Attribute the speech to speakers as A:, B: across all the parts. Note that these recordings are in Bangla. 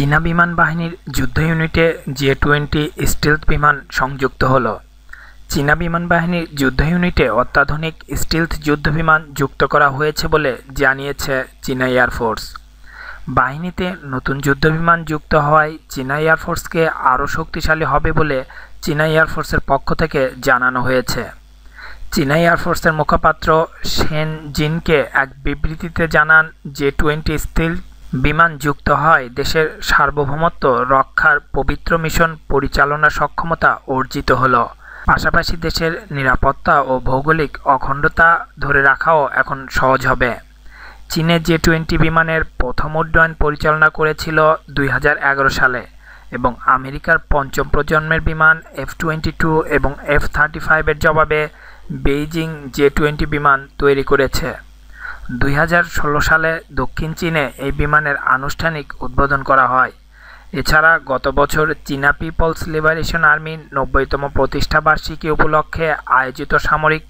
A: চীনা বিমান বাহিনীর যুদ্ধ ইউনিটে জে টোয়েন্টি স্টিলথ বিমান সংযুক্ত হল চীনা বিমান বাহিনীর যুদ্ধ ইউনিটে অত্যাধুনিক স্টিলথ যুদ্ধ বিমান যুক্ত করা হয়েছে বলে জানিয়েছে চীনা এয়ারফোর্স বাহিনীতে নতুন যুদ্ধ বিমান যুক্ত হওয়ায় চীনা এয়ারফোর্সকে আরও শক্তিশালী হবে বলে চীনা এয়ারফোর্সের পক্ষ থেকে জানানো হয়েছে চীনা এয়ারফোর্সের মুখপাত্র সেন জিনকে এক বিবৃতিতে জানান যে টোয়েন্টি স্টিল বিমান যুক্ত হয় দেশের সার্বভৌমত্ব রক্ষার পবিত্র মিশন পরিচালনা সক্ষমতা অর্জিত হল পাশাপাশি দেশের নিরাপত্তা ও ভৌগোলিক অখণ্ডতা ধরে রাখাও এখন সহজ হবে চীনে জে টোয়েন্টি বিমানের প্রথম উড্ডয়ন পরিচালনা করেছিল দুই সালে এবং আমেরিকার পঞ্চম প্রজন্মের বিমান এফ টোয়েন্টি টু এবং এফ থার্টি ফাইভের জবাবে বেইজিং জে টোয়েন্টি বিমান তৈরি করেছে দুই সালে দক্ষিণ চীনে এই বিমানের আনুষ্ঠানিক উদ্বোধন করা হয় এছাড়া গত বছর চীনা পিপলস লিবারেশন আর্মির নব্বইতম প্রতিষ্ঠাবার্ষিকী উপলক্ষে আয়োজিত সামরিক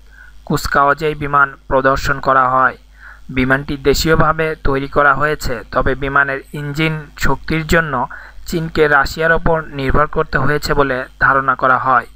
A: কুচকাওয়াজে বিমান প্রদর্শন করা হয় বিমানটি দেশীয়ভাবে তৈরি করা হয়েছে তবে বিমানের ইঞ্জিন শক্তির জন্য চীনকে রাশিয়ার ওপর নির্ভর করতে হয়েছে বলে ধারণা করা হয়